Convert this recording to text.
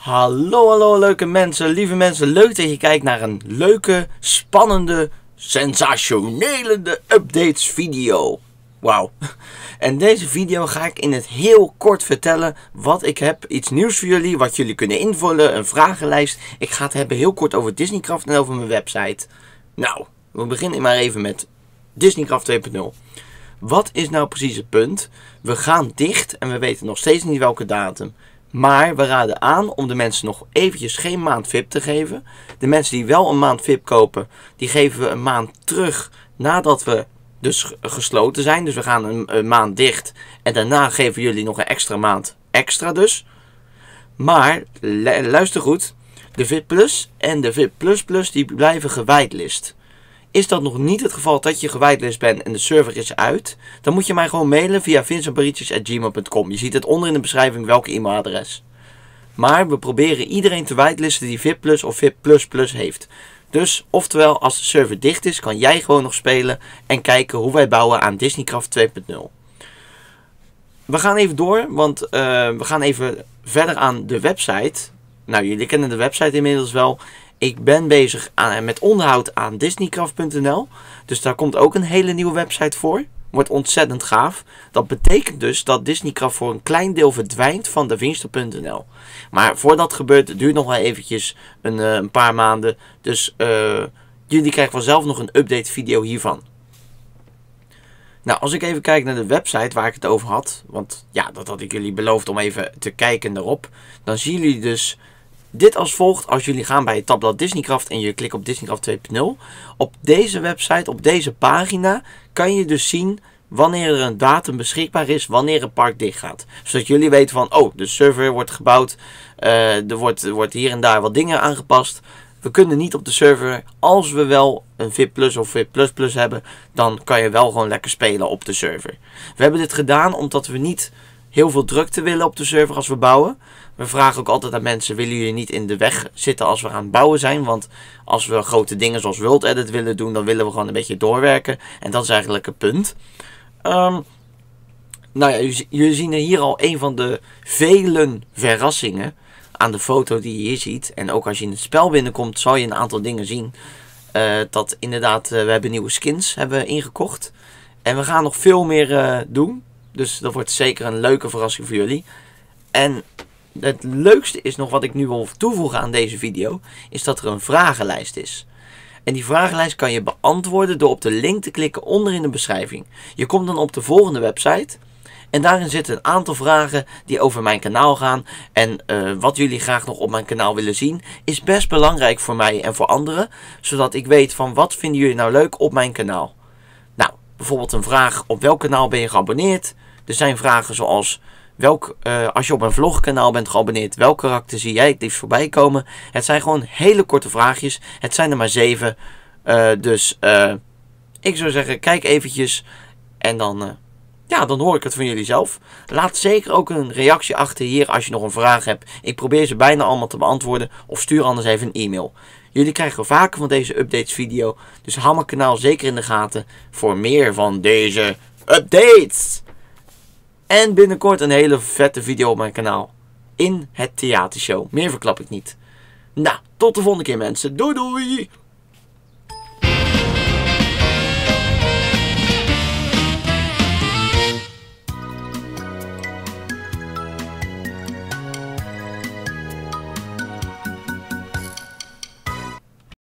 Hallo, hallo, leuke mensen, lieve mensen. Leuk dat je kijkt naar een leuke, spannende, sensationele updates video. Wauw. En deze video ga ik in het heel kort vertellen wat ik heb. Iets nieuws voor jullie, wat jullie kunnen invullen, een vragenlijst. Ik ga het hebben heel kort over Disneycraft en over mijn website. Nou, we beginnen maar even met Disneycraft 2.0. Wat is nou precies het punt? We gaan dicht en we weten nog steeds niet welke datum. Maar we raden aan om de mensen nog eventjes geen maand VIP te geven. De mensen die wel een maand VIP kopen, die geven we een maand terug nadat we dus gesloten zijn. Dus we gaan een, maand dicht en daarna geven jullie nog een extra maand extra dus. Maar luister goed, de VIP Plus en de VIP Plus Plus die blijven gewijdlist. Is dat nog niet het geval dat je gewijdlist bent en de server is uit? Dan moet je mij gewoon mailen via vincentbarietjes.gmail.com. Je ziet het onder in de beschrijving welke e-mailadres. Maar we proberen iedereen te whitelisten die VIP Plus of VIP Plus Plus heeft. Dus, oftewel, als de server dicht is, kan jij gewoon nog spelen en kijken hoe wij bouwen aan Disneycraft 2.0. We gaan even door, want eh, we gaan even verder aan de website. Nou, jullie kennen de website inmiddels wel. Ik ben bezig aan, met onderhoud aan disneycraft.nl. Dus daar komt ook een hele nieuwe website voor. Wordt ontzettend gaaf. Dat betekent dus dat Disneycraft voor een klein deel verdwijnt van de winsten.nl. Maar voordat gebeurt, duurt nog wel eventjes een, eh, een paar maanden. Dus eh, jullie krijgen vanzelf nog een update video hiervan. Nou, als ik even kijk naar de website waar ik het over had. Want ja, dat had ik jullie beloofd om even te kijken erop. Dan zien jullie dus dit als volgt, als jullie gaan bij het tabblad Disneycraft en je klikt op Disneycraft 2.0. Op deze website, op deze pagina, kan je dus zien wanneer er een datum beschikbaar is, wanneer een park dicht gaat. Zodat jullie weten van, oh, de server wordt gebouwd, eh, er, wordt, er wordt hier en daar wat dingen aangepast. We kunnen niet op de server. Als we wel een VIP Plus of VIP Plus Plus hebben, dan kan je wel gewoon lekker spelen op de server. We hebben dit gedaan omdat we niet heel veel drukte willen op de server als we bouwen. We vragen ook altijd aan mensen: willen jullie niet in de weg zitten als we aan het bouwen zijn? Want als we grote dingen zoals World Edit willen doen, dan willen we gewoon een beetje doorwerken. En dat is eigenlijk het punt. Ehm, nou ja, jullie zien hier al een van de vele verrassingen aan de foto die je hier ziet. En ook als je in het spel binnenkomt, zal je een aantal dingen zien. Uh, dat inderdaad, eh, we hebben nieuwe skins hebben ingekocht. En we gaan nog veel meer eh, doen. Dus dat wordt zeker een leuke verrassing voor jullie. En het leukste is nog wat ik nu wil toevoegen aan deze video. Is dat er een vragenlijst is. En die vragenlijst kan je beantwoorden door op de link te klikken onder in de beschrijving. Je komt dan op de volgende website. En daarin zitten een aantal vragen die over mijn kanaal gaan. En eh, wat jullie graag nog op mijn kanaal willen zien, is best belangrijk voor mij en voor anderen. Zodat ik weet van wat vinden jullie nou leuk op mijn kanaal. Nou, bijvoorbeeld een vraag op welk kanaal ben je geabonneerd? Er zijn vragen zoals. Welk, eh, als je op mijn vlogkanaal bent geabonneerd, welk karakter zie jij het liefst voorbij komen? Het zijn gewoon hele korte vraagjes. Het zijn er maar zeven. Eh, dus eh, ik zou zeggen, kijk eventjes. En dan, ja, dan hoor ik het van jullie zelf. Laat zeker ook een reactie achter hier als je nog een vraag hebt. Ik probeer ze bijna allemaal te beantwoorden. Of stuur anders even een e-mail. Jullie krijgen vaker van deze updates video. Dus hou mijn kanaal zeker in de gaten voor meer van deze updates. En binnenkort een hele vette video op mijn kanaal. In het theatershow. Meer verklap ik niet. Nou, tot de volgende keer mensen. Doei doei!